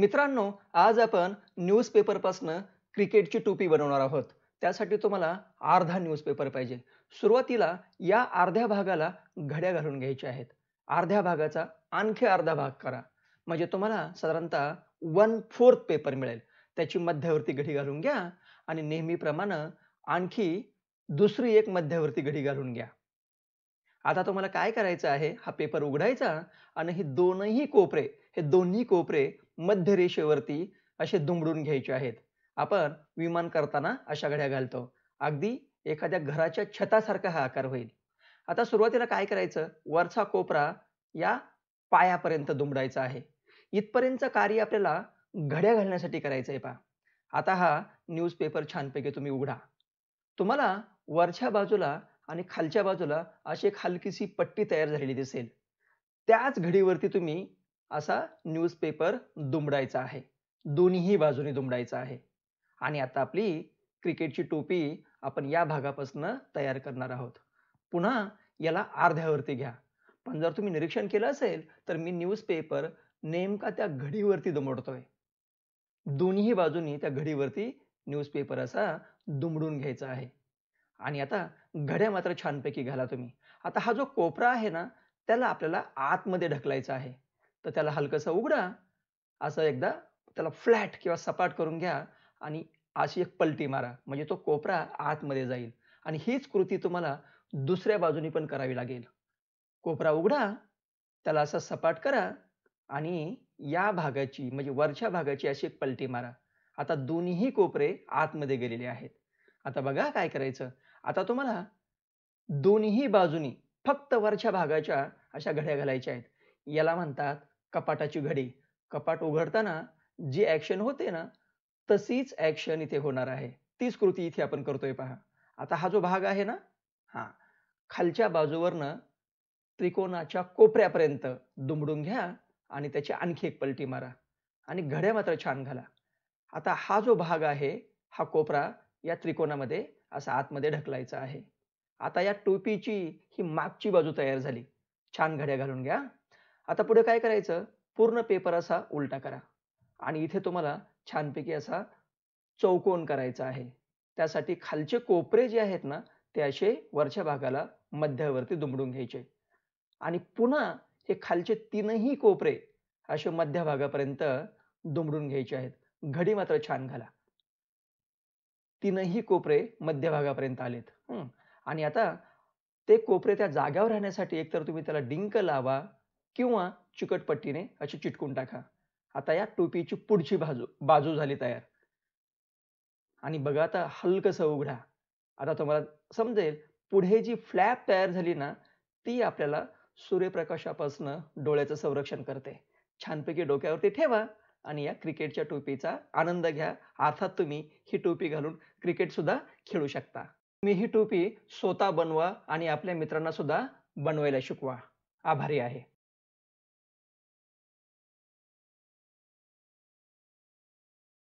मित्रांनो आज आपण न्यूजपेपरपासनं क्रिकेटची टोपी बनवणार आहोत त्यासाठी तुम्हाला अर्धा न्यूजपेपर पाहिजे सुरुवातीला या अर्ध्या भागाला घड्या घालून घ्यायच्या आहेत अर्ध्या भागाचा आणखी अर्धा भाग करा म्हणजे तुम्हाला साधारणतः वन फोर्थ पेपर मिळेल त्याची मध्यावरती घडी घालून घ्या आणि नेहमीप्रमाणे आणखी दुसरी एक मध्यावरती घडी घालून घ्या आता तुम्हाला काय करायचं आहे हा पेपर उघडायचा आणि हे दोनही कोपरे हे दोन्ही कोपरे मध्य रेषेवरती असे दुमडून घ्यायचे आहेत आपण विमान करताना अशा घड्या घालतो अगदी एखाद्या घराच्या छतासारखा हा आकार होईल आता सुरुवातीला काय करायचं वरचा कोपरा या पायापर्यंत दुमडायचा आहे इथपर्यंतचं कार्य आपल्याला घड्या घालण्यासाठी करायचं आहे पहा आता हा न्यूजपेपर छानपैकी तुम्ही उघडा तुम्हाला वरच्या बाजूला आणि खालच्या बाजूला अशी एक हलकीशी पट्टी तयार झालेली दिसेल त्याच घडीवरती तुम्ही असा न्यूजपेपर दुमडायचा आहे दोन्हीही बाजूने दुमडायचा आहे आणि आता आपली क्रिकेटची टोपी आपण या भागापासून तयार करणार आहोत पुन्हा याला अर्ध्यावरती घ्या पण जर तुम्ही निरीक्षण केलं असेल तर मी न्यूजपेपर नेमका त्या घडीवरती दुमडतोय दोन्ही बाजूनी त्या घडीवरती न्यूजपेपर असा दुमडून घ्यायचा आहे आणि आता घड्या मात्र छानपैकी घाला तुम्ही आता हा जो कोपरा आहे ना त्याला आपल्याला आतमध्ये ढकलायचा आहे तर त्याला हलकंसं उघडा असं एकदा त्याला फ्लॅट किंवा सपाट करून घ्या आणि अशी एक पलटी मारा म्हणजे तो कोपरा आतमध्ये जाईल आणि हीच कृती तुम्हाला दुसऱ्या बाजूनी पण करावी लागेल कोपरा उघडा त्याला असा सपाट करा आणि या भागाची म्हणजे वरच्या भागाची अशी एक पलटी मारा आता दोन्हीही कोपरे आतमध्ये गेलेले आहेत आता बघा काय करायचं आता तुम्हाला दोन्ही बाजूनी फक्त वरच्या भागाच्या अशा घड्या घालायच्या आहेत याला म्हणतात कपाटाची घडी कपाट उघडताना जी ऍक्शन होते ना तशीच ऍक्शन इथे होणार आहे तीच कृती इथे आपण करतोय पहा आता हा जो भाग आहे ना हा खालच्या बाजूवरनं त्रिकोणाच्या कोपऱ्यापर्यंत दुमडून घ्या आणि त्याची आणखी एक पलटी मारा आणि घड्या मात्र छान घाला आता हा जो भाग आहे हा कोपरा या त्रिकोणामध्ये असा आतमध्ये ढकलायचा आहे आता या टोपीची ही मागची बाजू तयार झाली छान घड्या घालून घ्या आता पुढे काय करायचं पूर्ण पेपर असा उलटा करा आणि इथे तुम्हाला छानपैकी असा चौकोन करायचा आहे त्यासाठी खालचे कोपरे जे आहेत ना ते असे वरच्या भागाला मध्यावरती दुमडून घ्यायचे आणि पुन्हा हे खालचे तीनही कोपरे असे मध्य भागापर्यंत दुमडून घ्यायचे आहेत घडी मात्र छान घाला तीनही कोपरे मध्यभागापर्यंत आलेत आणि आता ते कोपरे त्या जाग्यावर राहण्यासाठी एकतर तुम्ही त्याला डिंक लावा किंवा चिकटपट्टीने अशी चिटकून टाका आता या टोपीची पुढची बाजू बाजू झाली तयार आणि बघा आता हलकसं उघडा आता तुम्हाला समजेल पुढे जी फ्लॅप तयार झाली ना ती आपल्याला सूर्यप्रकाशापासून डोळ्याचं संरक्षण करते छानपैकी डोक्यावरती ठेवा आणि या क्रिकेटच्या टोपीचा आनंद घ्या अर्थात तुम्ही ही टोपी घालून क्रिकेट सुद्धा खेळू शकता तुम्ही ही टोपी स्वतः बनवा आणि आपल्या मित्रांना सुद्धा बनवायला शिकवा आभारी आहे